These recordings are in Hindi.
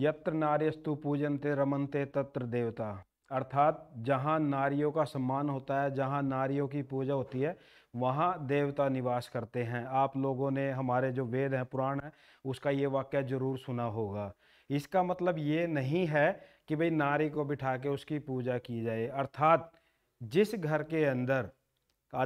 यत्र नार्यस्तु पूजनते रमनते तत्र देवता अर्थात जहाँ नारियों का सम्मान होता है जहाँ नारियों की पूजा होती है वहाँ देवता निवास करते हैं आप लोगों ने हमारे जो वेद हैं पुराण हैं उसका ये वाक्य जरूर सुना होगा इसका मतलब ये नहीं है कि भाई नारी को बिठा के उसकी पूजा की जाए अर्थात जिस घर के अंदर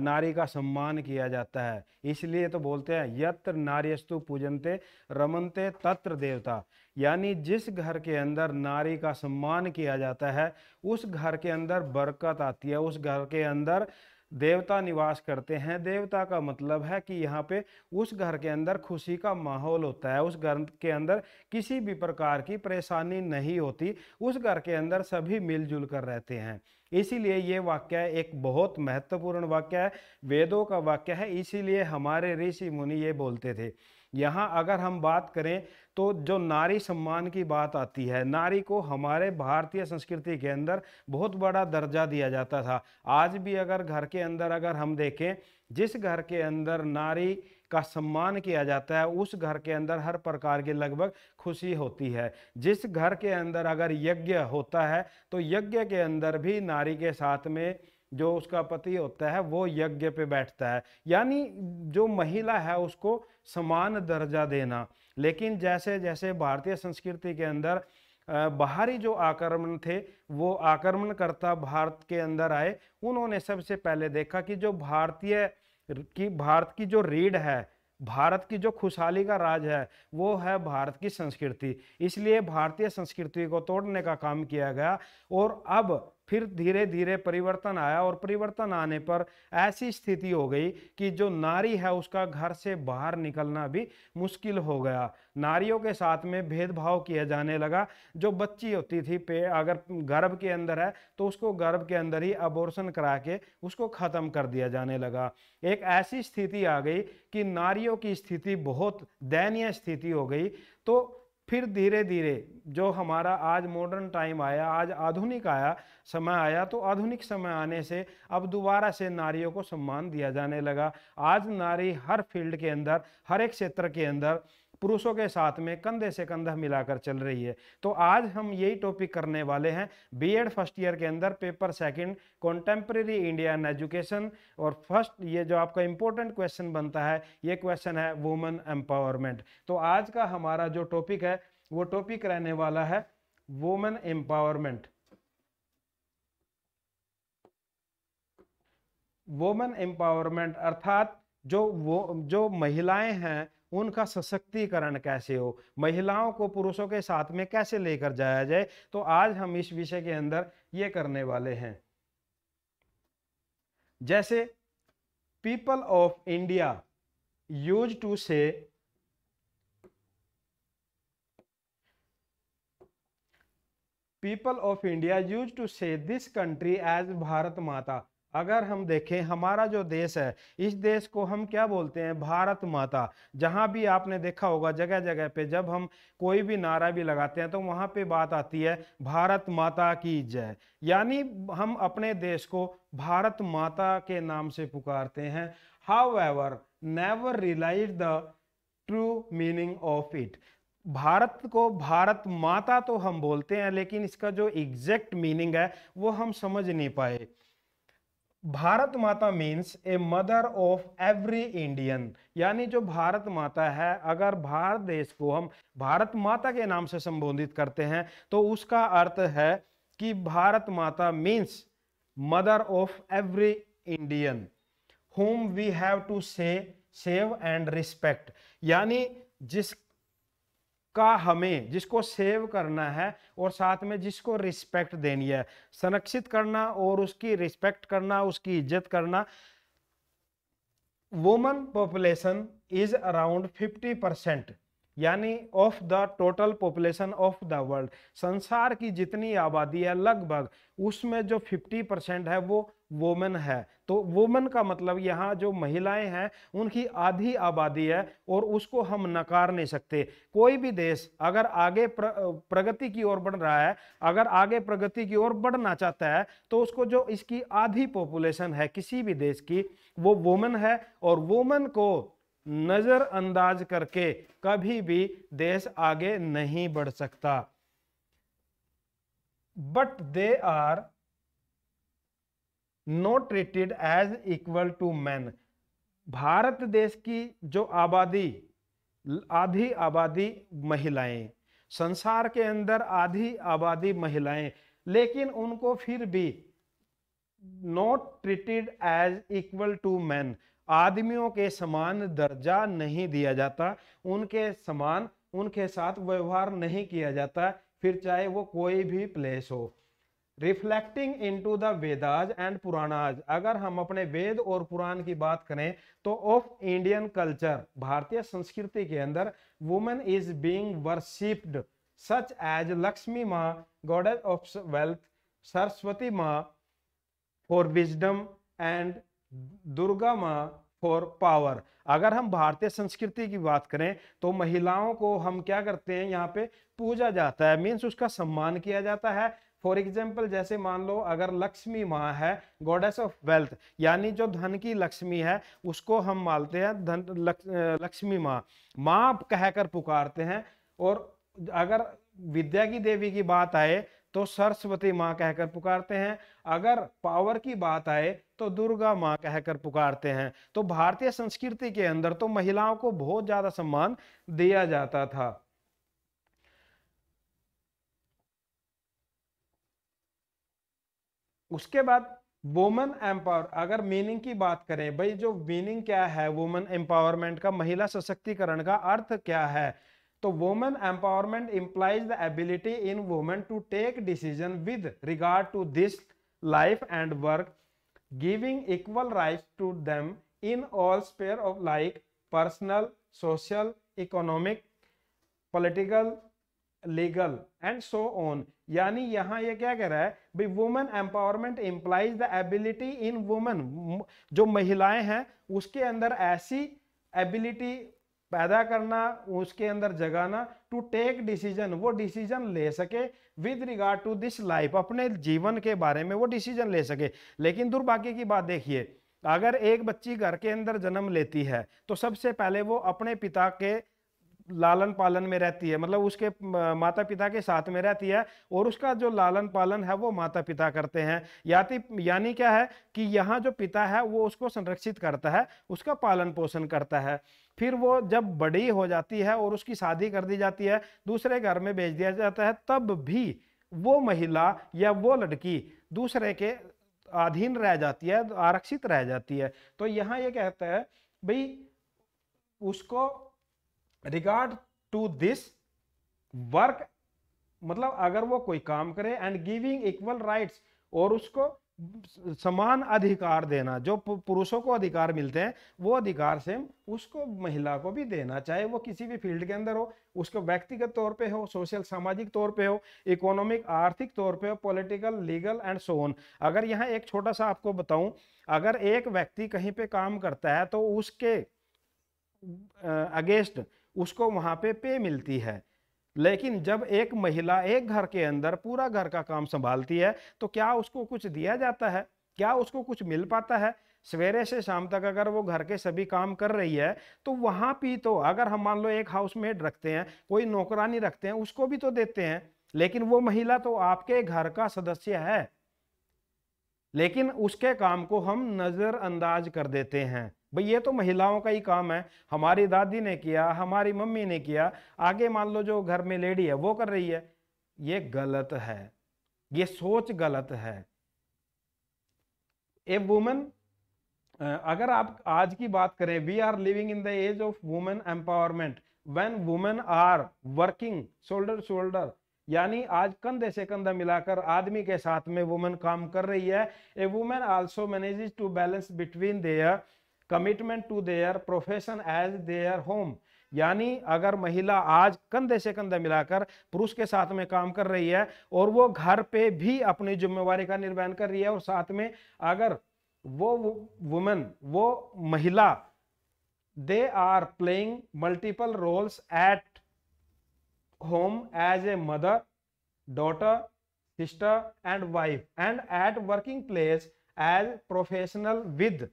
नारी का सम्मान किया जाता है इसलिए तो बोलते हैं यत्र नारियस्तु पूजनते रमनते तत्र देवता यानी जिस घर के अंदर नारी का सम्मान किया जाता है उस घर के अंदर बरकत आती है उस घर के अंदर देवता निवास करते हैं देवता का मतलब है कि यहाँ पे उस घर के अंदर खुशी का माहौल होता है उस घर के अंदर किसी भी प्रकार की परेशानी नहीं होती उस घर के अंदर सभी मिलजुल कर रहते हैं इसीलिए ये वाक्य एक बहुत महत्वपूर्ण वाक्य है वेदों का वाक्य है इसीलिए हमारे ऋषि मुनि ये बोलते थे यहाँ अगर हम बात करें तो जो नारी सम्मान की बात आती है नारी को हमारे भारतीय संस्कृति के अंदर बहुत बड़ा दर्जा दिया जाता था आज भी अगर घर के अंदर अगर हम देखें जिस घर के अंदर नारी का सम्मान किया जाता है उस घर के अंदर हर प्रकार की लगभग खुशी होती है जिस घर के अंदर अगर यज्ञ होता है तो यज्ञ के अंदर भी नारी के साथ में जो उसका पति होता है वो यज्ञ पे बैठता है यानी जो महिला है उसको समान दर्जा देना लेकिन जैसे जैसे भारतीय संस्कृति के अंदर बाहरी जो आक्रमण थे वो आक्रमणकर्ता भारत के अंदर आए उन्होंने सबसे पहले देखा कि जो भारतीय की भारत की जो रीढ़ है भारत की जो खुशहाली का राज है वो है भारत की संस्कृति इसलिए भारतीय संस्कृति को तोड़ने का काम किया गया और अब फिर धीरे धीरे परिवर्तन आया और परिवर्तन आने पर ऐसी स्थिति हो गई कि जो नारी है उसका घर से बाहर निकलना भी मुश्किल हो गया नारियों के साथ में भेदभाव किया जाने लगा जो बच्ची होती थी पे अगर गर्भ के अंदर है तो उसको गर्भ के अंदर ही अबोर्सन करा के उसको ख़त्म कर दिया जाने लगा एक ऐसी स्थिति आ गई कि नारियों की स्थिति बहुत दयनीय स्थिति हो गई तो फिर धीरे धीरे जो हमारा आज मॉडर्न टाइम आया आज आधुनिक आया समय आया तो आधुनिक समय आने से अब दोबारा से नारियों को सम्मान दिया जाने लगा आज नारी हर फील्ड के अंदर हर एक क्षेत्र के अंदर पुरुषों के साथ में कंधे से कंधा मिलाकर चल रही है तो आज हम यही टॉपिक करने वाले हैं बीएड फर्स्ट ईयर के अंदर paper second contemporary India education और फर्स्ट ये जो आपका इंपॉर्टेंट क्वेश्चन बनता है ये क्वेश्चन है वुमेन एम्पावरमेंट तो आज का हमारा जो टॉपिक है वो टॉपिक रहने वाला है वुमेन एम्पावरमेंट वुमेन एम्पावरमेंट अर्थात जो वो जो महिलाएं हैं उनका सशक्तिकरण कैसे हो महिलाओं को पुरुषों के साथ में कैसे लेकर जाया जाए तो आज हम इस विषय के अंदर ये करने वाले हैं जैसे people of India use to say people of India use to say this country as Bharat Mata अगर हम देखें हमारा जो देश है इस देश को हम क्या बोलते हैं भारत माता जहाँ भी आपने देखा होगा जगह जगह पे जब हम कोई भी नारा भी लगाते हैं तो वहाँ पे बात आती है भारत माता की जय यानी हम अपने देश को भारत माता के नाम से पुकारते हैं however never realise the true meaning of it Bharat को भारत माता तो हम बोलते हैं लेकिन इसका जो एग्जैक्ट मीनिंग है वो हम समझ नहीं पाए Bharat Mata means a mother of every Indian यानी जो भारत माता है अगर भारत देश को हम भारत माता के नाम से संबोधित करते हैं तो उसका अर्थ है कि Bharat Mata means mother of every Indian home we have to say save and respect यानी जिस का हमें जिसको सेव करना है और साथ में जिसको रिस्पेक्ट देनी है संरक्षित करना और उसकी रिस्पेक्ट करना उसकी इज्जत करना woman population is around 50 percent यानी of the total population of the world संसार की जितनी आबादी है लगभग उसमें जो 50 परसेंट है वो वोमेन है तो वोमेन का मतलब यहाँ जो महिलाएं हैं उनकी आधी आबादी है और उसको हम नकार नहीं सकते कोई भी देश अगर आगे प्र, प्रगति की ओर बढ़ रहा है अगर आगे प्रगति की ओर बढ़ना चाहता है तो उसको जो इसकी आधी पॉपुलेशन है किसी भी देश की वो वोमेन है और वोमेन को नज़रअंदाज करके कभी भी देश आगे नहीं बढ़ सकता but they are not treated as equal to man Bharat देश की जो आबादी आधी आबादी महिलाएं संसार के अंदर आधी आबादी महिलाएं लेकिन उनको फिर भी not treated as equal to man आदमियों के समान दर्जा नहीं दिया जाता उनके समान उनके साथ व्यवहार नहीं किया जाता फिर चाहे वो कोई भी प्लेस हो reflecting into the Vedas and Puranas अगर हम अपने वेद और पुराण की बात करें तो ऑफ इंडियन कल्चर भारतीय संस्कृति के अंदर women is being worshipped such as Lakshmi maa goddess of wealth Saraswati माँ फॉर विजडम एंड दुर्गा माँ फॉर पावर अगर हम भारतीय संस्कृति की बात करें तो महिलाओं को हम क्या करते हैं यहाँ पे पूजा जाता है मीन्स उसका सम्मान किया जाता है फॉर एग्जाम्पल जैसे मान लो अगर लक्ष्मी माँ है गॉडेस ऑफ वेल्थ यानी जो धन की लक्ष्मी है उसको हम मानते हैं धन लक, लक्ष्मी माँ माँ कहकर पुकारते हैं और अगर विद्या की देवी की बात आए तो सरस्वती माँ कहकर पुकारते हैं अगर पावर की बात आए तो दुर्गा माँ कहकर पुकारते हैं तो भारतीय संस्कृति के अंदर तो महिलाओं को बहुत ज़्यादा सम्मान दिया जाता था उसके बाद वोमन एम्पावर अगर मीनिंग की बात करें भाई जो मीनिंग क्या है वोमन एम्पावरमेंट का महिला सशक्तिकरण का अर्थ क्या है तो woman empowerment implies the ability in women to take decision with regard to this life and work giving equal right to them in all sphere of like personal social economic political legal and so on यानी यहाँ ये क्या कह रहा है भाई women empowerment employs the ability in women जो महिलाएं हैं उसके अंदर ऐसी एबिलिटी पैदा करना उसके अंदर जगाना टू टेक डिसीजन वो डिसीजन ले सके with regard to this life अपने जीवन के बारे में वो डिसीजन ले सके लेकिन दुर्भाग्य की बात देखिए अगर एक बच्ची घर के अंदर जन्म लेती है तो सबसे पहले वो अपने पिता के लालन पालन में रहती है मतलब उसके माता पिता के साथ में रहती है और उसका जो लालन पालन है वो माता पिता करते हैं याति यानी क्या है कि यहाँ जो पिता है वो उसको संरक्षित करता है उसका पालन पोषण करता है फिर वो जब बड़ी हो जाती है और उसकी शादी कर दी जाती है दूसरे घर में भेज दिया जाता है तब भी वो महिला या वो लड़की दूसरे के अधीन रह जाती है आरक्षित रह जाती है तो यहाँ ये कहता है भाई उसको रिगार्ड टू दिस वर्क मतलब अगर वो कोई काम करे एंड गिविंग इक्वल राइट्स और उसको समान अधिकार देना जो पुरुषों को अधिकार मिलते हैं वो अधिकार सेम उसको महिला को भी देना चाहे वो किसी भी फील्ड के अंदर हो उसको व्यक्तिगत तौर पे हो सोशल सामाजिक तौर पे हो इकोनॉमिक आर्थिक तौर पे हो पॉलिटिकल लीगल एंड सोन अगर यहाँ एक छोटा सा आपको बताऊं अगर एक व्यक्ति कहीं पे काम करता है तो उसके अगेंस्ट uh, उसको वहाँ पे पे मिलती है लेकिन जब एक महिला एक घर के अंदर पूरा घर का काम संभालती है तो क्या उसको कुछ दिया जाता है क्या उसको कुछ मिल पाता है सवेरे से शाम तक अगर वो घर के सभी काम कर रही है तो वहाँ भी तो अगर हम मान लो एक हाउसमेड रखते हैं कोई नौकरानी रखते हैं उसको भी तो देते हैं लेकिन वो महिला तो आपके घर का सदस्य है लेकिन उसके काम को हम नज़रअंदाज कर देते हैं भाई ये तो महिलाओं का ही काम है हमारी दादी ने किया हमारी मम्मी ने किया आगे मान लो जो घर में लेडी है वो कर रही है ये गलत है ये सोच गलत है ए वुमेन अगर आप आज की बात करें we are living in the age of women empowerment when women are working shoulder shoulder यानी आज कंधे से कंधा मिलाकर आदमी के साथ में वुमेन काम कर रही है a women also manages to balance between their commitment to their profession as their home यानी अगर महिला आज कंधे से कंधे मिलाकर पुरुष के साथ में काम कर रही है और वो घर पे भी अपनी जिम्मेवारी का निर्वहन कर रही है और साथ में अगर वो वुमेन वो महिला they are playing multiple roles at home as a mother daughter sister and wife and at working place as professional with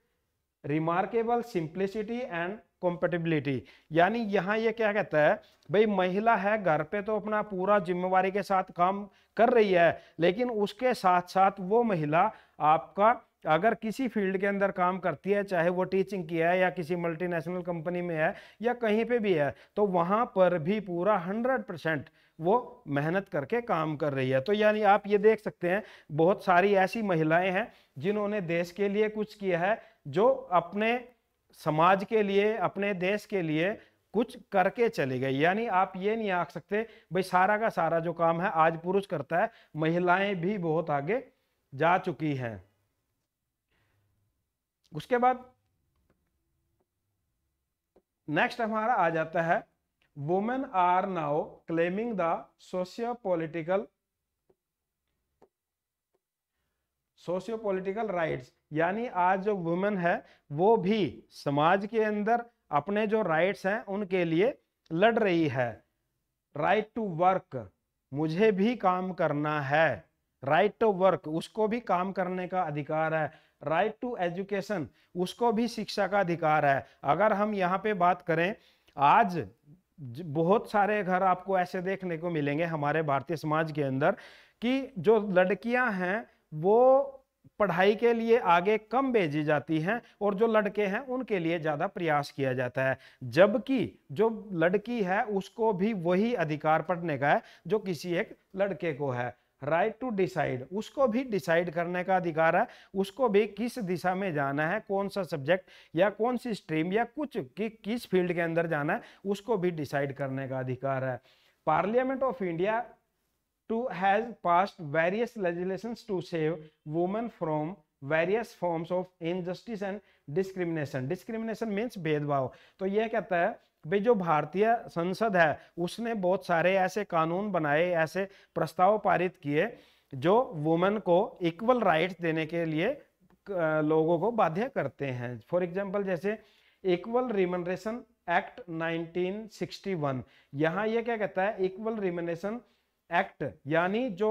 remarkable simplicity and compatibility यानी यहाँ ये क्या कहता है भाई महिला है घर पे तो अपना पूरा जिम्मेवारी के साथ काम कर रही है लेकिन उसके साथ साथ वो महिला आपका अगर किसी फील्ड के अंदर काम करती है चाहे वो टीचिंग की है या किसी मल्टीनेशनल कंपनी में है या कहीं पे भी है तो वहाँ पर भी पूरा हंड्रेड परसेंट वो मेहनत करके काम कर रही है तो यानी आप ये देख सकते हैं बहुत सारी ऐसी महिलाएं हैं जिन्होंने देश के लिए कुछ किया है जो अपने समाज के लिए अपने देश के लिए कुछ करके चले गए यानी आप ये नहीं आख सकते भाई सारा का सारा जो काम है आज पुरुष करता है महिलाएं भी बहुत आगे जा चुकी हैं उसके बाद नेक्स्ट हमारा आ जाता है women are now claiming the socio political socio political rights यानी आज जो वुमेन है वो भी समाज के अंदर अपने जो राइट्स हैं उनके लिए लड़ रही है राइट टू वर्क मुझे भी काम करना है राइट टू वर्क उसको भी काम करने का अधिकार है राइट टू एजुकेशन उसको भी शिक्षा का अधिकार है अगर हम यहाँ पे बात करें आज बहुत सारे घर आपको ऐसे देखने को मिलेंगे हमारे भारतीय समाज के अंदर कि जो लड़कियां हैं वो पढ़ाई के लिए आगे कम भेजी जाती हैं और जो लड़के हैं उनके लिए ज़्यादा प्रयास किया जाता है जबकि जो लड़की है उसको भी वही अधिकार पढ़ने का है जो किसी एक लड़के को है राइट टू डिसाइड उसको भी डिसाइड करने का अधिकार है उसको भी किस दिशा में जाना है कौन सा सब्जेक्ट या कौन सी स्ट्रीम या कुछ कि, किस फील्ड के अंदर जाना है उसको भी डिसाइड करने का अधिकार है Parliament of India to has passed various legislations to save women from various forms of injustice and discrimination. Discrimination means भेदभाव तो यह कहता है भाई जो भारतीय संसद है उसने बहुत सारे ऐसे कानून बनाए ऐसे प्रस्ताव पारित किए जो वुमेन को इक्वल राइट्स देने के लिए लोगों को बाध्य करते हैं फॉर एग्जांपल जैसे इक्वल रिमनरेशन एक्ट 1961 यहाँ ये क्या कहता है इक्वल रिमनरेशन एक्ट यानी जो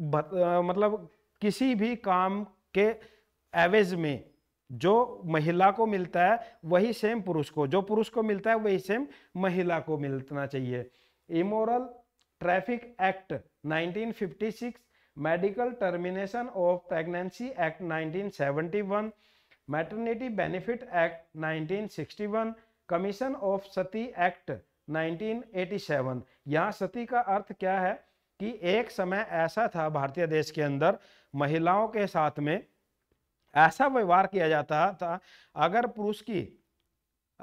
भत, आ, मतलब किसी भी काम के एवेज में जो महिला को मिलता है वही सेम पुरुष को जो पुरुष को मिलता है वही सेम महिला को मिलना चाहिए immoral traffic act 1956 medical termination of pregnancy act 1971 maternity benefit act 1961 commission of sati act 1987 यहाँ सती का अर्थ क्या है कि एक समय ऐसा था भारतीय देश के अंदर महिलाओं के साथ में ऐसा व्यवहार किया जाता था अगर पुरुष की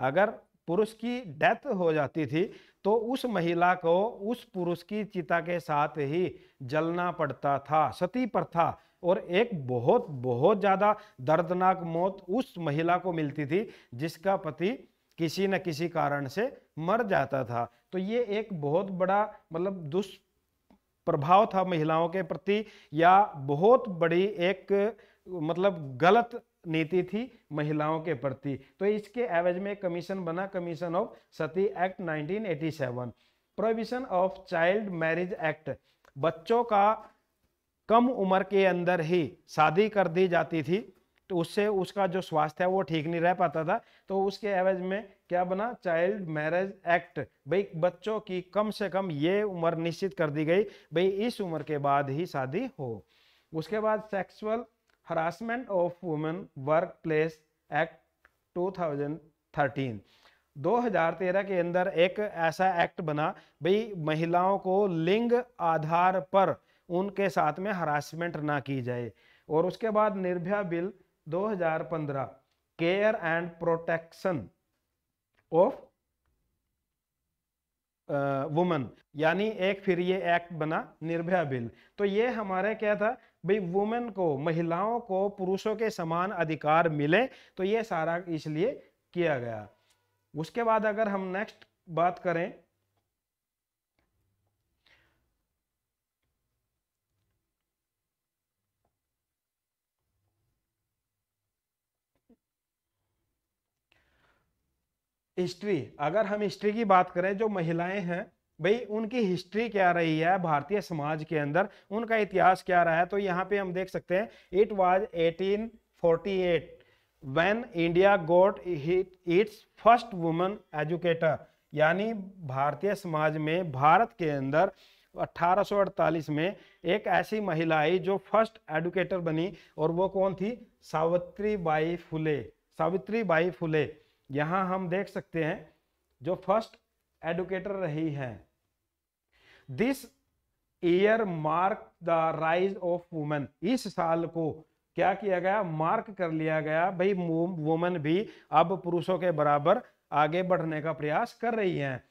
अगर पुरुष की डेथ हो जाती थी तो उस महिला को उस पुरुष की चिता के साथ ही जलना पड़ता था सती प्रथा और एक बहुत बहुत ज़्यादा दर्दनाक मौत उस महिला को मिलती थी जिसका पति किसी न किसी कारण से मर जाता था तो ये एक बहुत बड़ा मतलब दुष् प्रभाव था महिलाओं के प्रति या बहुत बड़ी एक मतलब गलत नीति थी महिलाओं के प्रति तो इसके एवज में कमीशन बना commission of sati act 1987 provision of child marriage act बच्चों का कम उम्र के अंदर ही शादी कर दी जाती थी तो उससे उसका जो स्वास्थ्य है वो ठीक नहीं रह पाता था तो उसके एवज में क्या बना चाइल्ड मैरिज एक्ट भाई बच्चों की कम से कम ये उम्र निश्चित कर दी गई भाई इस उम्र के बाद ही शादी हो उसके बाद sexual harassment of women work place act 2013 2013 के अंदर एक ऐसा एक्ट बना भाई महिलाओं को लिंग आधार पर उनके साथ में हरासमेंट ना की जाए और उसके बाद Nirbhaya bill 2015 care and protection of woman यानी एक फिर ये एक्ट बना निर्भया बिल तो ये हमारे क्या था भाई वुमेन को महिलाओं को पुरुषों के समान अधिकार मिले तो ये सारा इसलिए किया गया उसके बाद अगर हम नेक्स्ट बात करें हिस्ट्री अगर हम हिस्ट्री की बात करें जो महिलाएं हैं भाई उनकी हिस्ट्री क्या रही है भारतीय समाज के अंदर उनका इतिहास क्या रहा है तो यहाँ पे हम देख सकते हैं it was 1848 when India got its first women educator यानी भारतीय समाज में भारत के अंदर 1848 में एक ऐसी महिला आई जो फर्स्ट एडुकेटर बनी और वो कौन थी सावित्री बाई फुले सावित्री बाई फुले यहाँ हम देख सकते हैं जो फर्स्ट एडुकेटर रही है this year mark the rise of women इस साल को क्या किया गया मार्क कर लिया गया भाई वुमेन भी अब पुरुषों के बराबर आगे बढ़ने का प्रयास कर रही हैं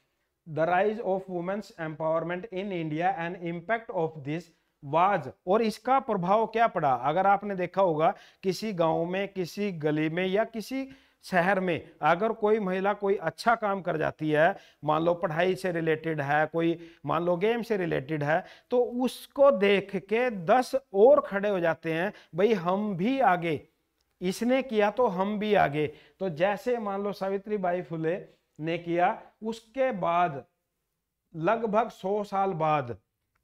the rise of women's empowerment in India and impact of this was और इसका प्रभाव क्या पड़ा अगर आपने देखा होगा किसी गांव में किसी गली में या किसी शहर में अगर कोई महिला कोई अच्छा काम कर जाती है मान लो पढ़ाई से रिलेटेड है कोई मान लो गेम से रिलेटेड है तो उसको देख के दस और खड़े हो जाते हैं भाई हम भी आगे इसने किया तो हम भी आगे तो जैसे मान लो सावित्री बाई फुले ने किया उसके बाद लगभग 100 साल बाद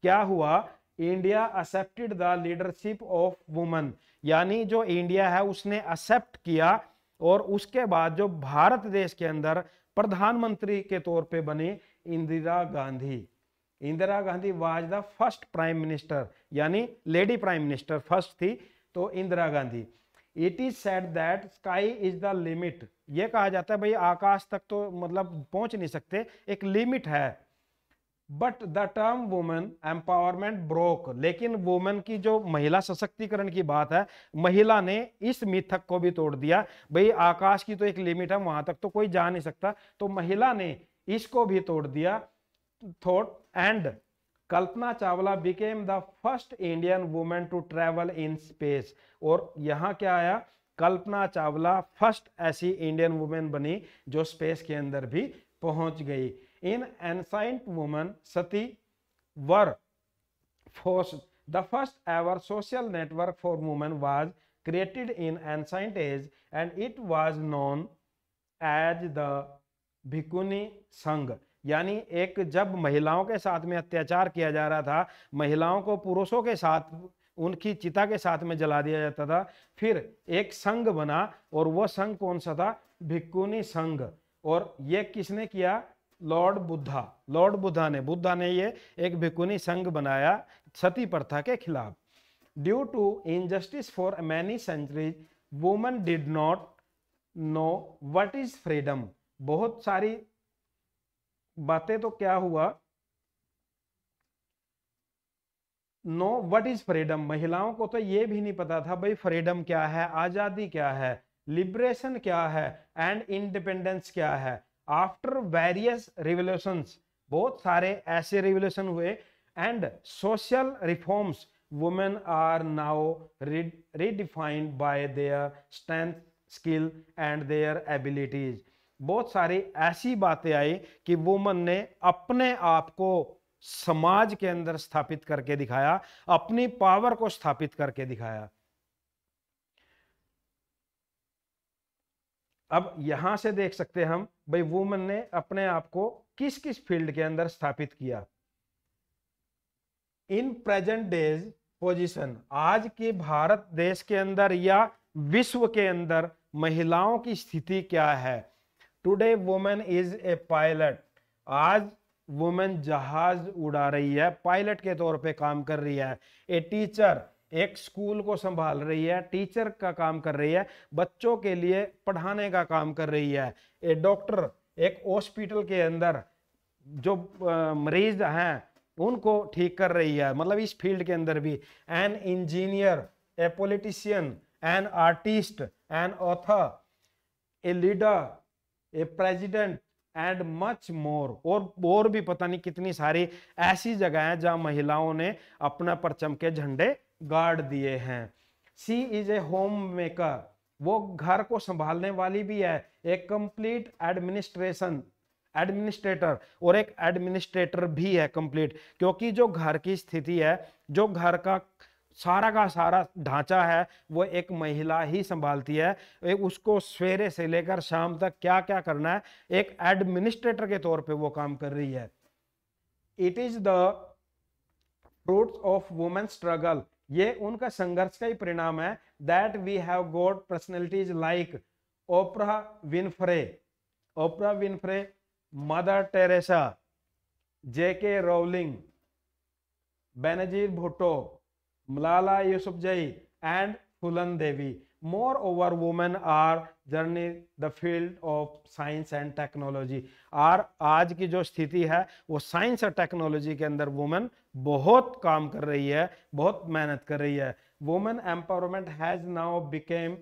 क्या हुआ India accepted the leadership of woman यानी जो इंडिया है उसने एक्सेप्ट किया और उसके बाद जो भारत देश के अंदर प्रधानमंत्री के तौर पे बने Indira Gandhi Indira Gandhi was the first prime minister यानी लेडी प्राइम मिनिस्टर फर्स्ट थी तो Indira Gandhi it is said that sky is the limit ये कहा जाता है भाई आकाश तक तो मतलब पहुंच नहीं सकते एक लिमिट है but the term women empowerment broke लेकिन वुमेन की जो महिला सशक्तिकरण की बात है महिला ने इस मिथक को भी तोड़ दिया भाई आकाश की तो एक लिमिट है वहां तक तो कोई जा नहीं सकता तो महिला ने इसको भी तोड़ दिया thought and Kalpana Chawla became the first Indian women to travel in space और यहाँ क्या आया कल्पना चावला फर्स्ट ऐसी इंडियन वुमेन बनी जो स्पेस के अंदर भी पहुंच गई in ancient woman sati were force the first ever social network for women was created in ancient age and it was known as the Bhikkhuni Sangha यानी एक जब महिलाओं के साथ में अत्याचार किया जा रहा था महिलाओं को पुरुषों के साथ उनकी चिता के साथ में जला दिया जाता था फिर एक संघ बना और वह संघ कौन सा था भिकुनी संघ और यह किसने किया लॉर्ड बुद्धा लॉर्ड बुद्धा ने बुद्धा ने ये एक भिकुनी संघ बनाया सती प्रथा के खिलाफ due to injustice for many centuries woman did not know what is freedom बहुत सारी बातें तो क्या हुआ नो वट इज फ्रीडम महिलाओं को तो ये भी नहीं पता था भाई फ्रीडम क्या है आज़ादी क्या है लिबरेशन क्या है एंड इंडिपेंडेंस क्या है आफ्टर वेरियस रिवोल्यूशन बहुत सारे ऐसे रिवोल्यूशन हुए and social reforms women are now redefined by their strength skill and their abilities बहुत सारी ऐसी बातें आई कि वुमन ने अपने आप को समाज के अंदर स्थापित करके दिखाया अपनी पावर को स्थापित करके दिखाया अब यहां से देख सकते हम भाई वुमेन ने अपने आप को किस किस फील्ड के अंदर स्थापित किया इन प्रेजेंट डेज पोजिशन आज के भारत देश के अंदर या विश्व के अंदर महिलाओं की स्थिति क्या है today women is a pilot आज वुमेन जहाज उड़ा रही है पायलट के तौर पे काम कर रही है ए टीचर एक स्कूल को संभाल रही है टीचर का काम कर रही है बच्चों के लिए पढ़ाने का काम कर रही है एक डॉक्टर एक हॉस्पिटल के अंदर जो मरीज हैं उनको ठीक कर रही है मतलब इस फील्ड के अंदर भी an engineer a politician an artist an author a leader a president and much more और और भी पता नहीं कितनी सारी ऐसी जगह है जहां महिलाओं ने अपना परचम के झंडे गार्ड दिए हैं she is a home maker वो घर को संभालने वाली भी है एक कंप्लीट एडमिनिस्ट्रेशन एडमिनिस्ट्रेटर और एक एडमिनिस्ट्रेटर भी है कंप्लीट क्योंकि जो घर की स्थिति है जो घर का सारा का सारा ढांचा है वो एक महिला ही संभालती है उसको सवेरे से लेकर शाम तक क्या क्या करना है एक एडमिनिस्ट्रेटर के तौर पे वो काम कर रही है it is the fruits of women struggle ये उनका संघर्ष का ही परिणाम है that we have got personalities like Oprah Winfrey Oprah Winfrey Mother Teresa J K Rowling Benazir Bhutto Malala Zai and Phoolan Devi moreover women are journey the field of science and technology और आज की जो स्थिति है वो साइंस और टेक्नोलॉजी के अंदर वुमेन बहुत काम कर रही है बहुत मेहनत कर रही है women empowerment has now became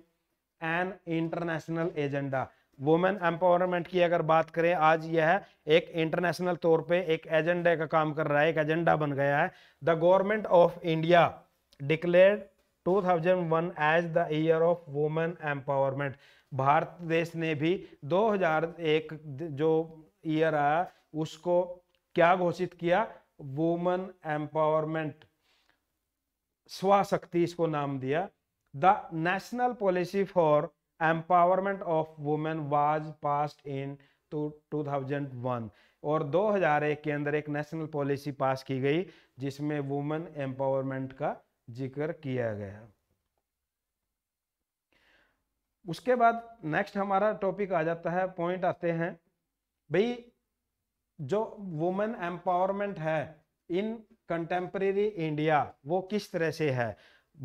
an international agenda women empowerment की अगर बात करें आज यह एक इंटरनेशनल तौर पे एक एजेंडे का काम कर रहा है एक एजेंडा बन गया है the government of India declared 2001 as the year of women empowerment Bharat देश ने भी 2001 जो ईयर आया उसको क्या घोषित किया वुमेन एम्पावरमेंट स्वशक्ति इसको नाम दिया the national policy for empowerment of women was passed in two one और 2001 के अंदर एक नेशनल पॉलिसी पास की गई जिसमें वुमेन एम्पावरमेंट का जिक्र किया गया उसके बाद नेक्स्ट हमारा टॉपिक आ जाता है पॉइंट आते हैं भाई जो वुमेन एम्पावरमेंट है इन कंटेम्प्रेरी इंडिया वो किस तरह से है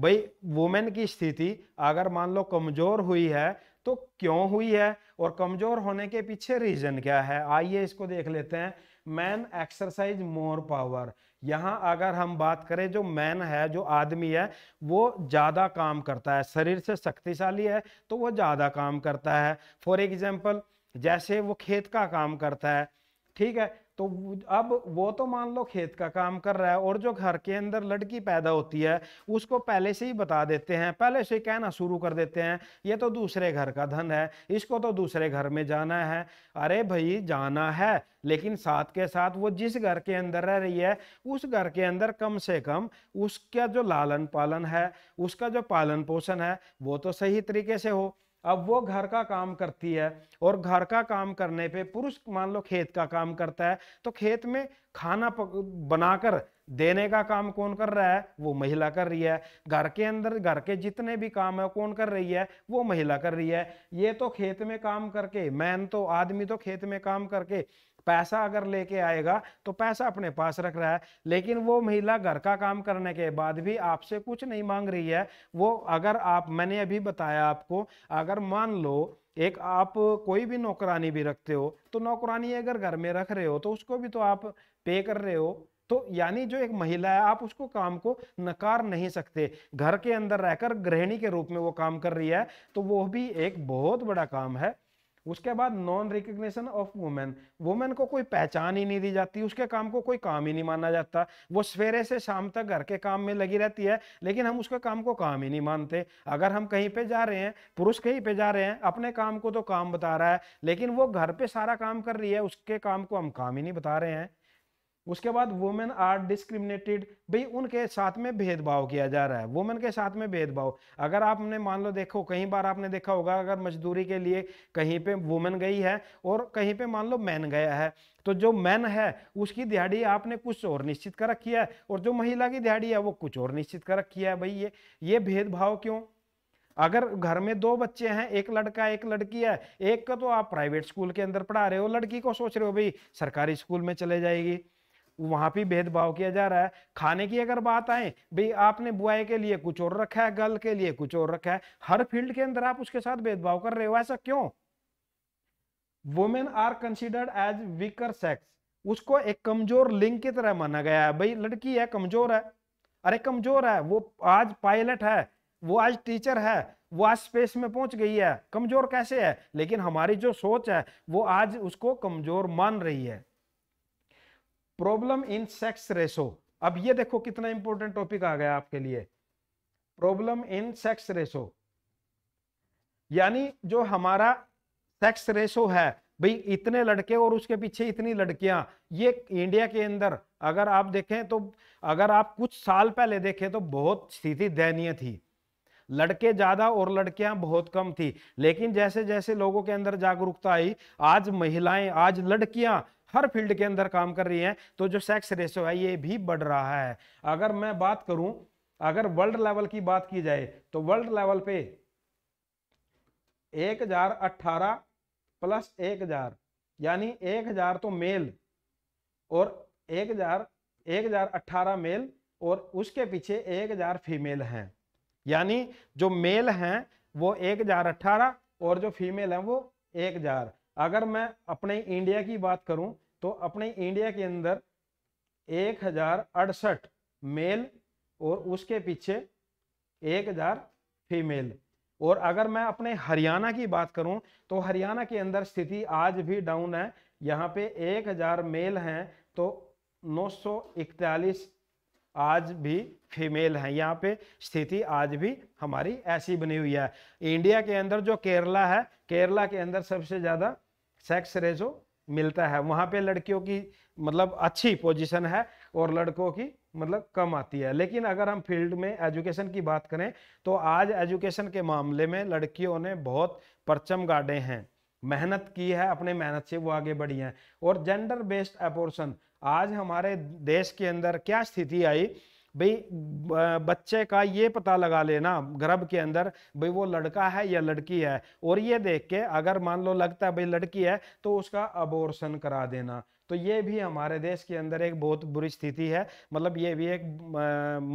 भाई वुमेन की स्थिति अगर मान लो कमज़ोर हुई है तो क्यों हुई है और कमज़ोर होने के पीछे रीज़न क्या है आइए इसको देख लेते हैं मैन एक्सरसाइज मोर पावर यहाँ अगर हम बात करें जो मैन है जो आदमी है वो ज़्यादा काम करता है शरीर से शक्तिशाली है तो वो ज़्यादा काम करता है फॉर एग्जाम्पल जैसे वो खेत का काम करता है ठीक है तो अब वो तो मान लो खेत का काम कर रहा है और जो घर के अंदर लड़की पैदा होती है उसको पहले से ही बता देते हैं पहले से कहना शुरू कर देते हैं ये तो दूसरे घर का धन है इसको तो दूसरे घर में जाना है अरे भाई जाना है लेकिन साथ के साथ वो जिस घर के अंदर रह रही है उस घर के अंदर कम से कम उसका जो लालन पालन है उसका जो पालन पोषण है वो तो सही तरीके से हो अब वो घर का काम करती है और घर का काम करने पे पुरुष मान लो खेत का काम करता है तो खेत में खाना बनाकर देने का काम कौन कर रहा है वो महिला कर रही है घर के अंदर घर के जितने भी काम है कौन कर रही है वो महिला कर रही है ये तो खेत में काम करके मैन तो आदमी तो खेत में काम करके पैसा अगर लेके आएगा तो पैसा अपने पास रख रहा है लेकिन वो महिला घर का काम करने के बाद भी आपसे कुछ नहीं मांग रही है वो अगर आप मैंने अभी बताया आपको अगर मान लो एक आप कोई भी नौकरानी भी रखते हो तो नौकरानी अगर घर में रख रहे हो तो उसको भी तो आप पे कर रहे हो तो यानी जो एक महिला है आप उसको काम को नकार नहीं सकते घर के अंदर रहकर गृहिणी के रूप में वो काम कर रही है तो वो भी एक बहुत बड़ा काम है उसके बाद non recognition of women women को कोई पहचान ही नहीं दी जाती उसके काम को कोई काम ही नहीं माना जाता वो सवेरे से शाम तक घर के काम में लगी रहती है लेकिन हम उसके काम को काम ही नहीं मानते अगर हम कहीं पे जा रहे हैं पुरुष कहीं पे जा रहे हैं अपने काम को तो काम बता रहा है लेकिन वो घर पे सारा काम कर रही है उसके काम को हम काम ही नहीं बता रहे हैं उसके बाद वुमेन आर डिस्क्रिमिनेटेड भाई उनके साथ में भेदभाव किया जा रहा है वुमेन के साथ में भेदभाव अगर आपने मान लो देखो कहीं बार आपने देखा होगा अगर मजदूरी के लिए कहीं पे वुमेन गई है और कहीं पे मान लो मैन गया है तो जो मैन है उसकी दिहाड़ी आपने कुछ और निश्चित कर रखी है और जो महिला की दिहाड़ी है वो कुछ और निश्चित कर रखी है भाई ये ये भेदभाव क्यों अगर घर में दो बच्चे हैं एक लड़का एक लड़की है एक का तो आप प्राइवेट स्कूल के अंदर पढ़ा रहे हो लड़की को सोच रहे हो भाई सरकारी स्कूल में चले जाएगी वहाँ भी भेदभाव किया जा रहा है खाने की अगर बात आए भाई आपने बुआई के लिए कुछ और रखा है गर्ल के लिए कुछ और रखा है हर फील्ड के अंदर आप उसके साथ भेदभाव कर रहे हो ऐसा क्यों women are considered as weaker sex उसको एक कमजोर लिंग की तरह माना गया है भाई लड़की है कमजोर है अरे कमजोर है वो आज पायलट है वो आज टीचर है वो आज स्पेस में पहुंच गई है कमजोर कैसे है लेकिन हमारी जो सोच है वो आज उसको कमजोर मान रही है प्रॉब्लम इन सेक्स रेशो अब ये देखो कितना इंपॉर्टेंट टॉपिक आ गया आपके लिए प्रॉब्लम इन सेक्स रेशो यानी जो हमारा सेक्स रेशो है भाई इतने लड़के और उसके पीछे इतनी लड़कियां ये इंडिया के अंदर अगर आप देखें तो अगर आप कुछ साल पहले देखें तो बहुत स्थिति दयनीय थी लड़के ज्यादा और लड़कियां बहुत कम थी लेकिन जैसे जैसे लोगों के अंदर जागरूकता आई आज महिलाएं आज लड़कियां हर फील्ड के अंदर काम कर रही हैं तो जो सेक्स रेशो है ये भी बढ़ रहा है अगर मैं बात करूं अगर वर्ल्ड लेवल की बात की जाए तो वर्ल्ड लेवल पे 1018 प्लस 1000 यानी 1000 तो मेल और 1000 1018 मेल और उसके पीछे 1000 फीमेल हैं यानी जो मेल हैं वो 1018 और जो फीमेल हैं वो 1000 अगर मैं अपने इंडिया की बात करूं तो अपने इंडिया के अंदर एक हजार अड़सठ मेल और उसके पीछे एक हजार फीमेल और अगर मैं अपने हरियाणा की बात करूं तो हरियाणा के अंदर स्थिति आज भी डाउन है यहाँ पे एक हजार मेल हैं तो 941 आज भी फीमेल हैं यहाँ पे स्थिति आज भी हमारी ऐसी बनी हुई है इंडिया के अंदर जो केरला है केरला के अंदर सबसे ज़्यादा सेक्स रेजो मिलता है वहाँ पे लड़कियों की मतलब अच्छी पोजीशन है और लड़कों की मतलब कम आती है लेकिन अगर हम फील्ड में एजुकेशन की बात करें तो आज एजुकेशन के मामले में लड़कियों ने बहुत परचम गाड़े हैं मेहनत की है अपने मेहनत से वो आगे बढ़ी हैं और जेंडर बेस्ड अपोर्सन आज हमारे देश के अंदर क्या स्थिति आई भाई बच्चे का ये पता लगा लेना गर्भ के अंदर भाई वो लड़का है या लड़की है और ये देख के अगर मान लो लगता है भाई लड़की है तो उसका अबोर्सन करा देना तो ये भी हमारे देश के अंदर एक बहुत बुरी स्थिति है मतलब ये भी एक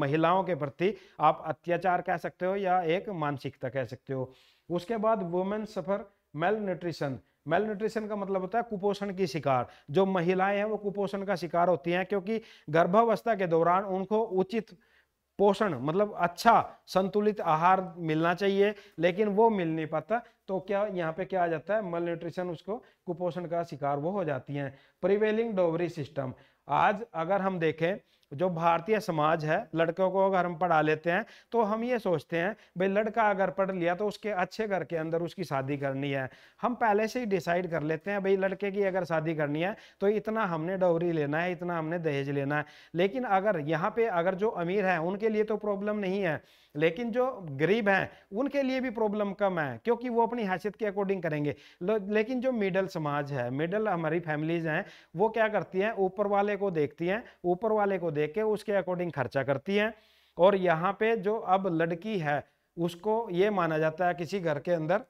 महिलाओं के प्रति आप अत्याचार कह सकते हो या एक मानसिकता कह सकते हो उसके बाद women suffer malnutrition malnutrition का मतलब होता है कुपोषण की शिकार जो महिलाएं हैं वो कुपोषण का शिकार होती हैं क्योंकि गर्भावस्था के दौरान उनको उचित पोषण मतलब अच्छा संतुलित आहार मिलना चाहिए लेकिन वो मिल नहीं पाता तो क्या यहाँ पे क्या आ जाता है मल न्यूट्रिशन उसको कुपोषण का शिकार वो हो जाती हैं प्रिवेलिंग डोवरी सिस्टम आज अगर हम देखें जो भारतीय समाज है लड़कों को अगर हम पढ़ा लेते हैं तो हम ये सोचते हैं भाई लड़का अगर पढ़ लिया तो उसके अच्छे घर के अंदर उसकी शादी करनी है हम पहले से ही डिसाइड कर लेते हैं भाई लड़के की अगर शादी करनी है तो इतना हमने डोरी लेना है इतना हमने दहेज लेना है लेकिन अगर यहाँ पे अगर जो अमीर है उनके लिए तो प्रॉब्लम नहीं है लेकिन जो गरीब हैं उनके लिए भी प्रॉब्लम कम है क्योंकि वो अपनी हैसियत के अकॉर्डिंग करेंगे लेकिन जो मिडल समाज है मिडल हमारी फैमिलीज हैं वो क्या करती हैं ऊपर वाले को देखती हैं ऊपर वाले को देख के उसके अकॉर्डिंग खर्चा करती है और यहाँ पे जो अब लड़की है उसको ये माना जाता है किसी घर के अंदर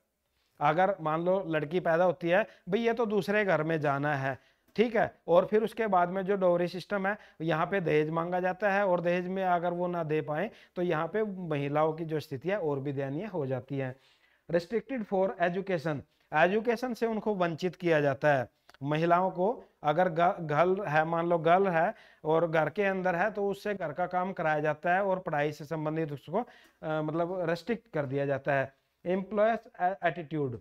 अगर मान लो लड़की पैदा होती है भाई ये तो दूसरे घर में जाना है ठीक है और फिर उसके बाद में जो डोवरी सिस्टम है यहाँ पे दहेज मांगा जाता है और दहेज में अगर वो ना दे पाए तो यहाँ पे महिलाओं की जो स्थिति है और भी दयनीय हो जाती है रिस्ट्रिक्टेड फॉर एजुकेशन एजुकेशन से उनको वंचित किया जाता है महिलाओं को अगर घर है मान लो गर्ल है और घर के अंदर है तो उससे घर का काम कराया जाता है और पढ़ाई से संबंधित उसको आ, मतलब रेस्ट्रिक्ट कर दिया जाता है एम्प्लॉयस एटीट्यूड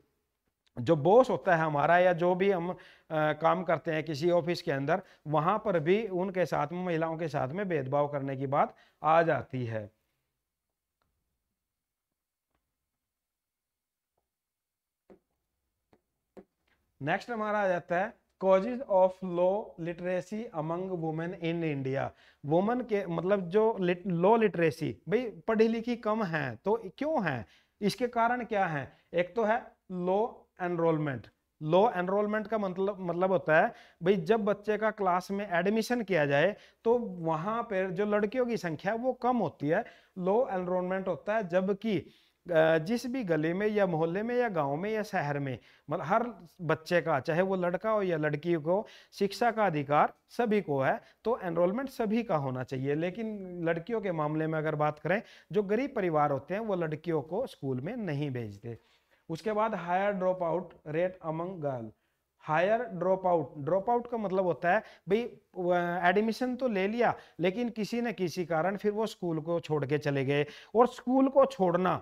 जो बॉस होता है हमारा या जो भी हम आ, काम करते हैं किसी ऑफिस के अंदर वहाँ पर भी उनके साथ में महिलाओं के साथ में भेदभाव करने की बात आ जाती है नेक्स्ट हमारा आ जाता है causes of low literacy among women in India women के मतलब जो लिट, लो लिटरेसी भाई पढ़ी लिखी कम है तो क्यों है इसके कारण क्या है एक तो है लो एनरोलमेंट लो एनरोलमेंट का मतलब मतलब होता है भाई जब बच्चे का क्लास में एडमिशन किया जाए तो वहाँ पर जो लड़कियों की संख्या वो कम होती है लो एनरोलमेंट होता है जबकि जिस भी गले में या मोहल्ले में या गांव में या शहर में मतलब हर बच्चे का चाहे वो लड़का हो या लड़की को शिक्षा का अधिकार सभी को है तो एनरोलमेंट सभी का होना चाहिए लेकिन लड़कियों के मामले में अगर बात करें जो गरीब परिवार होते हैं वो लड़कियों को स्कूल में नहीं भेजते उसके बाद higher drop out rate among girl higher drop out drop out का मतलब होता है भाई एडमिशन तो ले लिया लेकिन किसी न किसी कारण फिर वो स्कूल को छोड़ के चले गए और स्कूल को छोड़ना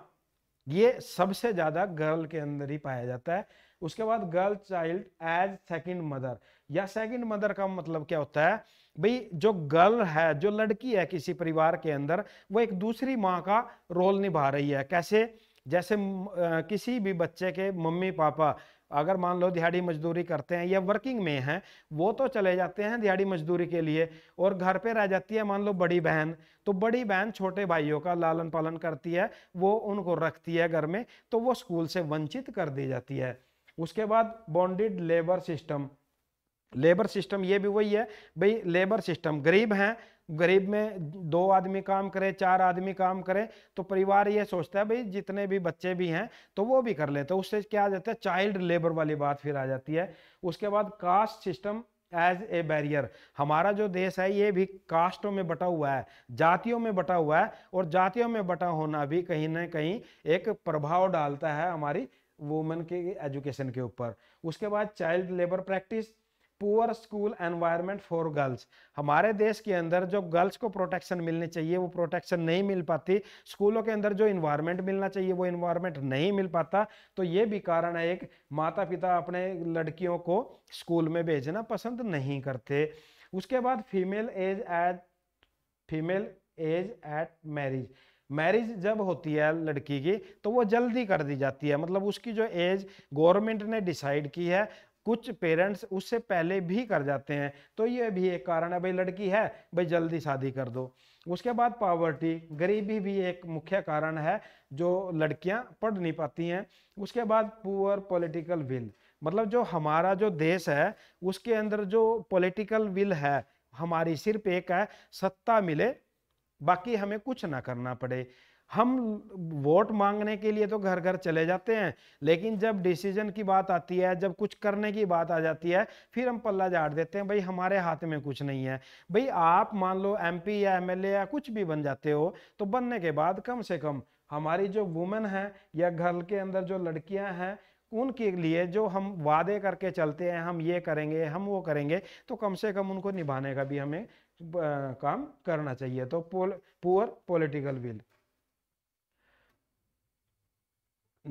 ये सबसे ज़्यादा गर्ल के अंदर ही पाया जाता है उसके बाद girl child as second mother या सेकंड मदर का मतलब क्या होता है भाई जो गर्ल है जो लड़की है किसी परिवार के अंदर वो एक दूसरी माँ का रोल निभा रही है कैसे जैसे किसी भी बच्चे के मम्मी पापा अगर मान लो दिहाड़ी मजदूरी करते हैं या वर्किंग में हैं वो तो चले जाते हैं दिहाड़ी मजदूरी के लिए और घर पे रह जाती है मान लो बड़ी बहन तो बड़ी बहन छोटे भाइयों का लालन पालन करती है वो उनको रखती है घर में तो वो स्कूल से वंचित कर दी जाती है उसके बाद bonded labour system labour system ये भी वही है भाई लेबर सिस्टम गरीब हैं गरीब में दो आदमी काम करे चार आदमी काम करे तो परिवार ये सोचता है भाई जितने भी बच्चे भी हैं तो वो भी कर लेते हैं उससे क्या आ जाता है चाइल्ड लेबर वाली बात फिर आ जाती है उसके बाद caste system as a barrier हमारा जो देश है ये भी कास्टों में बटा हुआ है जातियों में बटा हुआ है और जातियों में बटा होना भी कहीं ना कहीं एक प्रभाव डालता है हमारी वुमेन की एजुकेशन के ऊपर उसके बाद child labour practice poor school environment for girls हमारे देश के अंदर जो गर्ल्स को प्रोटेक्शन मिलनी चाहिए वो प्रोटेक्शन नहीं मिल पाती स्कूलों के अंदर जो इन्वायरमेंट मिलना चाहिए वो इन्वायरमेंट नहीं मिल पाता तो ये भी कारण है एक माता पिता अपने लड़कियों को स्कूल में भेजना पसंद नहीं करते उसके बाद female age at female age at marriage marriage जब होती है लड़की की तो वो जल्दी कर दी जाती है मतलब उसकी जो एज गवर्नमेंट ने डिसाइड की है कुछ पेरेंट्स उससे पहले भी कर जाते हैं तो ये भी एक कारण है भाई लड़की है भाई जल्दी शादी कर दो उसके बाद पावर्टी गरीबी भी एक मुख्य कारण है जो लड़कियां पढ़ नहीं पाती हैं उसके बाद पुअर पॉलिटिकल विल मतलब जो हमारा जो देश है उसके अंदर जो पॉलिटिकल विल है हमारी सिर्फ एक है सत्ता मिले बाकी हमें कुछ ना करना पड़े हम वोट मांगने के लिए तो घर घर चले जाते हैं लेकिन जब डिसीजन की बात आती है जब कुछ करने की बात आ जाती है फिर हम पल्ला झाड़ देते हैं भाई हमारे हाथ में कुछ नहीं है भाई आप मान लो एम या एम या कुछ भी बन जाते हो तो बनने के बाद कम से कम हमारी जो वुमेन है या घर के अंदर जो लड़कियां हैं उनके लिए जो हम वादे करके चलते हैं हम ये करेंगे हम वो करेंगे तो कम से कम उनको निभाने का भी हमें काम करना चाहिए तो पुअर पॉलिटिकल विल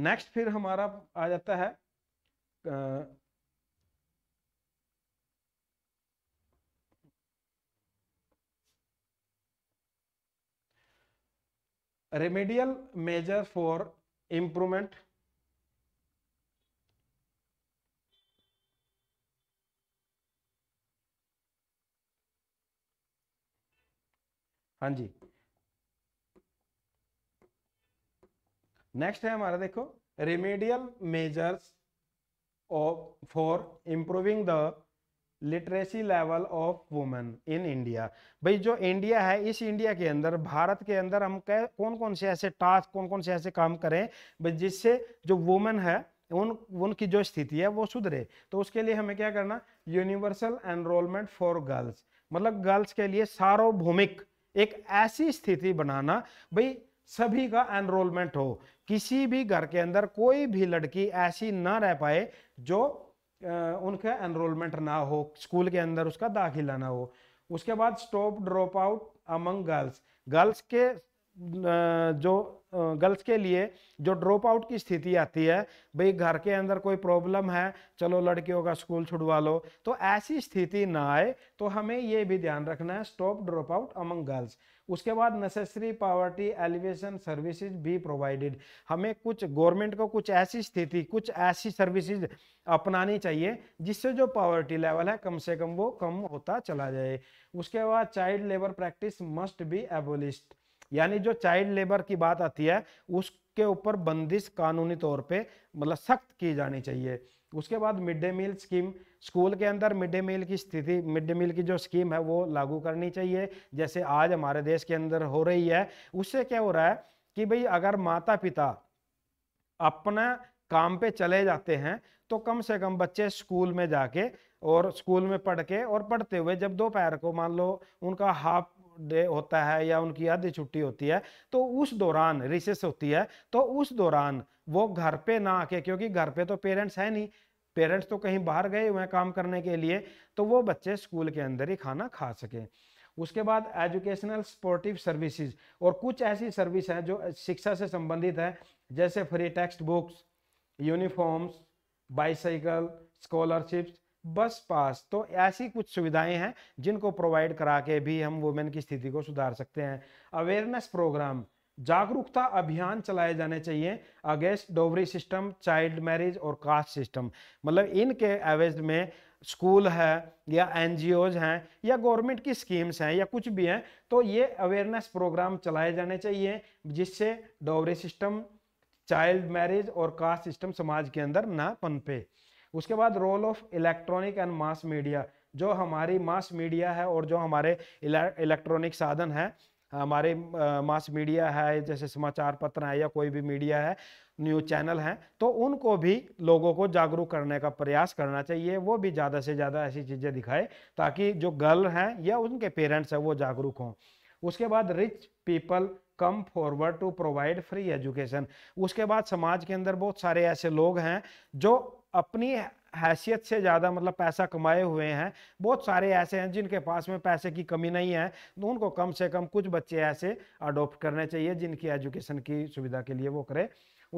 नेक्स्ट फिर हमारा आ जाता है रेमेडियल मेजर फॉर इंप्रूवमेंट हाँ जी नेक्स्ट है हमारा देखो remedial measures of for improving the literacy level of women in India भाई जो इंडिया है इस इंडिया के अंदर भारत के अंदर हम कह कौन कौन से ऐसे टास्क कौन कौन से ऐसे काम करें भाई जिससे जो वुमेन है उन उनकी जो स्थिति है वो सुधरे तो उसके लिए हमें क्या करना यूनिवर्सल एनरोलमेंट फॉर गर्ल्स मतलब गर्ल्स के लिए सार्वभौमिक एक ऐसी स्थिति बनाना भाई सभी का एनरोलमेंट हो किसी भी घर के अंदर कोई भी लड़की ऐसी ना रह पाए जो उनका एनरोलमेंट ना हो स्कूल के अंदर उसका दाखिला ना हो उसके बाद stop drop out among girls girls के जो गर्ल्स के लिए जो ड्रॉप आउट की स्थिति आती है भाई घर के अंदर कोई प्रॉब्लम है चलो लड़कियों का स्कूल छुड़वा लो तो ऐसी स्थिति ना आए तो हमें ये भी ध्यान रखना है stop drop out among girls उसके बाद नेसेसरी पावर्टी एलिवेशन सर्विसेज भी प्रोवाइडेड हमें कुछ गवर्नमेंट को कुछ ऐसी स्थिति कुछ ऐसी सर्विसेज अपनानी चाहिए जिससे जो पावर्टी लेवल है कम से कम वो कम होता चला जाए उसके बाद child labour practice must be abolished यानी जो चाइल्ड लेबर की बात आती है उसके ऊपर बंदिश कानूनी तौर पे मतलब सख्त की जानी चाहिए उसके बाद mid day meal scheme school के अंदर मिड डे मील की स्थिति मिड डे मील की जो स्कीम है वो लागू करनी चाहिए जैसे आज हमारे देश के अंदर हो रही है उससे क्या हो रहा है कि भाई अगर माता पिता अपना काम पे चले जाते हैं तो कम से कम बच्चे स्कूल में जाके और स्कूल में पढ़ के और पढ़ते हुए जब दोपहर को मान लो उनका हाफ डे होता है या उनकी आधी छुट्टी होती है तो उस दौरान रिसेस होती है तो उस दौरान वो घर पे ना आके क्योंकि घर पे तो पेरेंट्स हैं नहीं पेरेंट्स तो कहीं बाहर गए हुए हैं काम करने के लिए तो वो बच्चे स्कूल के अंदर ही खाना खा सकें उसके बाद एजुकेशनल सपोर्टिव सर्विसेज और कुछ ऐसी सर्विस हैं जो शिक्षा से संबंधित है जैसे free text books uniforms bicycle scholarships bus pass तो ऐसी कुछ सुविधाएं हैं जिनको प्रोवाइड करा के भी हम वुमेन की स्थिति को सुधार सकते हैं अवेयरनेस प्रोग्राम जागरूकता अभियान चलाए जाने चाहिए against dowry system child marriage और कास्ट सिस्टम मतलब इनके एवेज में स्कूल है या एन हैं या गवर्नमेंट की स्कीम्स हैं या कुछ भी हैं तो ये अवेयरनेस प्रोग्राम चलाए जाने चाहिए जिससे डोवरी सिस्टम चाइल्ड मैरिज और कास्ट सिस्टम समाज के अंदर ना पनपे उसके बाद role of electronic and mass media जो हमारी मास मीडिया है और जो हमारे इलेक्ट्रॉनिक साधन है हमारे मास मीडिया है जैसे समाचार पत्र है या कोई भी मीडिया है न्यूज चैनल हैं तो उनको भी लोगों को जागरूक करने का प्रयास करना चाहिए वो भी ज़्यादा से ज़्यादा ऐसी चीज़ें दिखाए ताकि जो गर्ल हैं या उनके पेरेंट्स हैं वो जागरूक हों उसके बाद rich people come forward to provide free education उसके बाद समाज के अंदर बहुत सारे ऐसे लोग हैं जो अपनी हैसियत से ज़्यादा मतलब पैसा कमाए हुए हैं बहुत सारे ऐसे हैं जिनके पास में पैसे की कमी नहीं है तो उनको कम से कम कुछ बच्चे ऐसे अडोप्ट करने चाहिए जिनकी एजुकेशन की सुविधा के लिए वो करें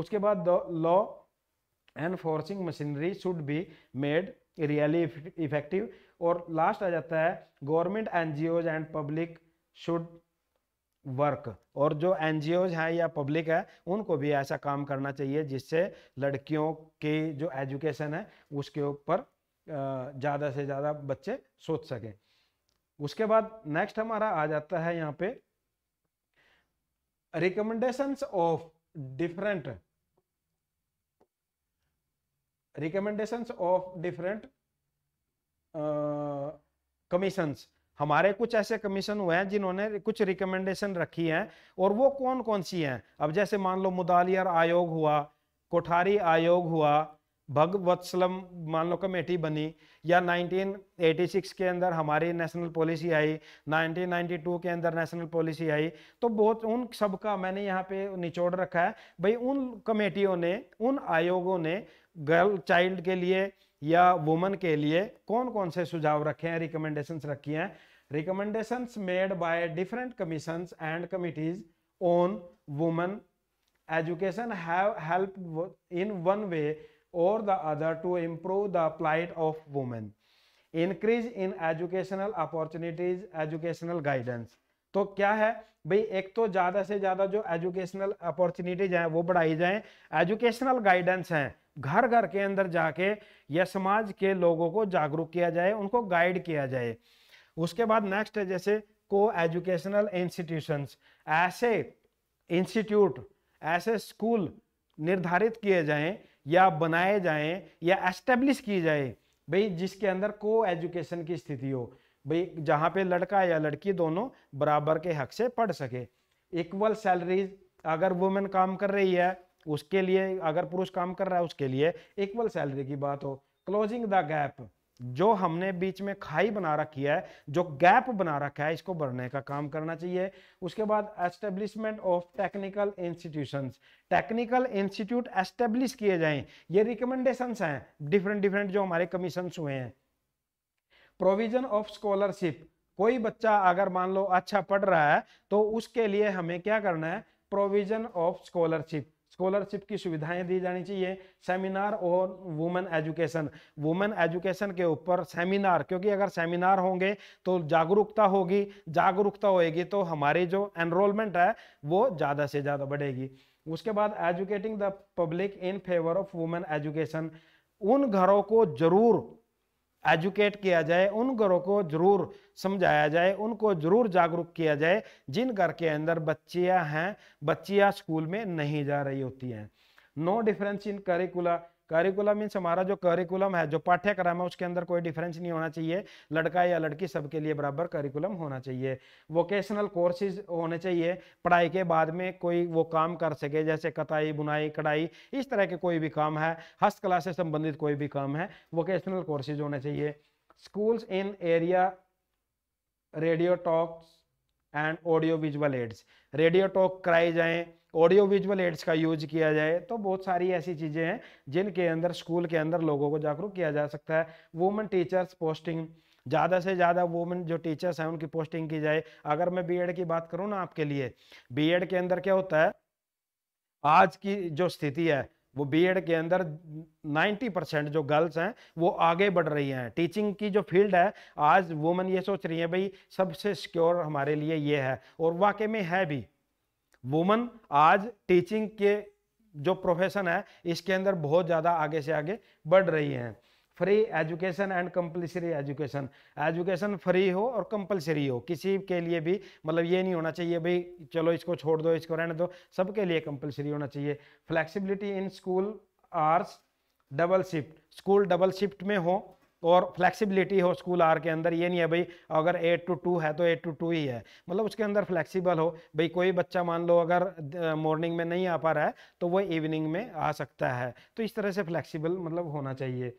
उसके बाद law enforcing machinery should be made really effective और लास्ट आ जाता है government and and public should work और जो एन हैं या पब्लिक है उनको भी ऐसा काम करना चाहिए जिससे लड़कियों की जो एजुकेशन है उसके ऊपर ज़्यादा से ज़्यादा बच्चे सोच सकें उसके बाद नेक्स्ट हमारा आ जाता है यहाँ पे recommendations of different recommendations of different commissions हमारे कुछ ऐसे कमीशन हुए हैं जिन्होंने कुछ रिकमेंडेशन रखी हैं और वो कौन कौन सी हैं अब जैसे मान लो मुदालियर आयोग हुआ कोठारी आयोग हुआ भगवत्सलम मान लो कमेटी बनी या 1986 के अंदर हमारी नेशनल पॉलिसी आई 1992 के अंदर नेशनल पॉलिसी आई तो बहुत उन सब का मैंने यहाँ पे निचोड़ रखा है भाई उन कमेटियों ने उन आयोगों ने गर्ल चाइल्ड के लिए या वुमन के लिए कौन कौन से सुझाव रखे हैं रिकमेंडेशंस रखी हैं recommendations made by different commission and committees on women education have help in one way और the other to improve the plight of women increase in educational opportunities educational guidance तो क्या है भाई एक तो ज़्यादा से ज़्यादा जो एजुकेशनल अपॉर्चुनिटीज हैं वो बढ़ाई जाएं एजुकेशनल गाइडेंस हैं घर घर के अंदर जाके या समाज के लोगों को जागरूक किया जाए उनको गाइड किया जाए उसके बाद नेक्स्ट है जैसे को एजुकेशनल इंस्टीट्यूशन ऐसे इंस्टीट्यूट ऐसे स्कूल निर्धारित किए जाएं या बनाए जाएं या एस्टेब्लिश की जाए भाई जिसके अंदर को एजुकेशन की स्थिति हो भाई जहाँ पे लड़का या लड़की दोनों बराबर के हक से पढ़ सके इक्वल सैलरीज अगर वुमेन काम कर रही है उसके लिए अगर पुरुष काम कर रहा है उसके लिए इक्वल सैलरी की बात हो क्लोजिंग द गैप जो हमने बीच में खाई बना रखी है जो गैप बना रखा है इसको भरने का काम करना चाहिए उसके बाद establishment of technical institution technical institute establish किए जाएं ये रिकमेंडेशन हैं डिफरेंट डिफरेंट जो हमारे कमीशन हुए हैं प्रोविजन ऑफ स्कॉलरशिप कोई बच्चा अगर मान लो अच्छा पढ़ रहा है तो उसके लिए हमें क्या करना है प्रोविजन ऑफ स्कॉलरशिप स्कॉलरशिप की सुविधाएं दी जानी चाहिए सेमिनार और वुमेन एजुकेशन वुमेन एजुकेशन के ऊपर सेमिनार क्योंकि अगर सेमिनार होंगे तो जागरूकता होगी जागरूकता होगी तो हमारी जो एनरोलमेंट है वो ज़्यादा से ज़्यादा बढ़ेगी उसके बाद educating the public in favour of women education उन घरों को जरूर एजुकेट किया जाए उन घरों को जरूर समझाया जाए उनको जरूर जागरूक किया जाए जिन घर के अंदर बच्चियां हैं बच्चियां स्कूल में नहीं जा रही होती हैं no difference in curricula curriculum means हमारा जो करिकुलम है जो पाठ्यक्रम है उसके अंदर कोई डिफरेंस नहीं होना चाहिए लड़का या लड़की सबके लिए बराबर करिकुलम होना चाहिए वोकेशनल कोर्सेज होने चाहिए पढ़ाई के बाद में कोई वो काम कर सके जैसे कताई बुनाई कढ़ाई इस तरह के कोई भी काम है हस्तकला से संबंधित कोई भी काम है वोकेशनल कोर्सेज होने चाहिए schools in area radio talks and audio visual aids radio talk कराए जाएँ ऑडियो विजुअल एड्स का यूज किया जाए तो बहुत सारी ऐसी चीज़ें हैं जिनके अंदर स्कूल के अंदर लोगों को जागरूक किया जा सकता है वुमेन टीचर्स पोस्टिंग ज़्यादा से ज़्यादा वुमेन जो टीचर्स हैं उनकी पोस्टिंग की जाए अगर मैं बीएड की बात करूँ ना आपके लिए बीएड के अंदर क्या होता है आज की जो स्थिति है वो बीएड के अंदर 90 परसेंट जो गर्ल्स हैं वो आगे बढ़ रही हैं टीचिंग की जो फील्ड है आज वुमेन ये सोच रही हैं भाई सबसे सिक्योर हमारे लिए ये है और वाकई में है भी वुमन आज टीचिंग के जो प्रोफेशन है इसके अंदर बहुत ज़्यादा आगे से आगे बढ़ रही हैं free education and compulsory education education free हो और कंपलसरी हो किसी के लिए भी मतलब ये नहीं होना चाहिए भाई चलो इसको छोड़ दो इसको रहने दो सबके लिए कंपलसरी होना चाहिए flexibility in school hours double shift school double shift में हो और फ्लेक्सिबिलिटी हो स्कूल आर के अंदर ये नहीं है भाई अगर एट टू टू है तो एट टू टू ही है मतलब उसके अंदर फ्लेक्सिबल हो भाई कोई बच्चा मान लो अगर मॉर्निंग में नहीं आ पा रहा है तो वो इवनिंग में आ सकता है तो इस तरह से फ्लेक्सिबल मतलब होना चाहिए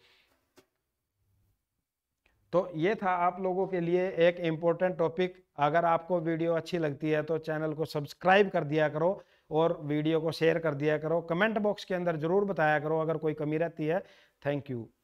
तो ये था आप लोगों के लिए एक इम्पोर्टेंट टॉपिक अगर आपको वीडियो अच्छी लगती है तो चैनल को सब्सक्राइब कर दिया करो और वीडियो को शेयर कर दिया करो कमेंट बॉक्स के अंदर ज़रूर बताया करो अगर कोई कमी रहती है थैंक यू